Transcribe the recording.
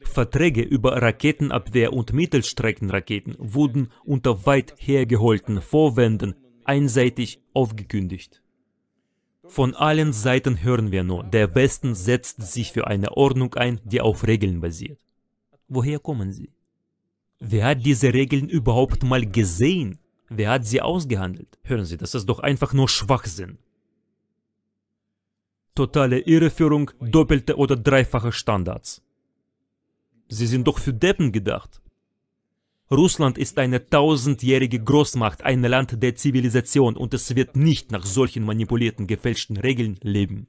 Verträge über Raketenabwehr und Mittelstreckenraketen wurden unter weit hergeholten Vorwänden einseitig aufgekündigt. Von allen Seiten hören wir nur, der Westen setzt sich für eine Ordnung ein, die auf Regeln basiert. Woher kommen sie? Wer hat diese Regeln überhaupt mal gesehen? Wer hat sie ausgehandelt? Hören Sie, das ist doch einfach nur Schwachsinn. Totale Irreführung, doppelte oder dreifache Standards. Sie sind doch für Deppen gedacht. Russland ist eine tausendjährige Großmacht, ein Land der Zivilisation und es wird nicht nach solchen manipulierten, gefälschten Regeln leben.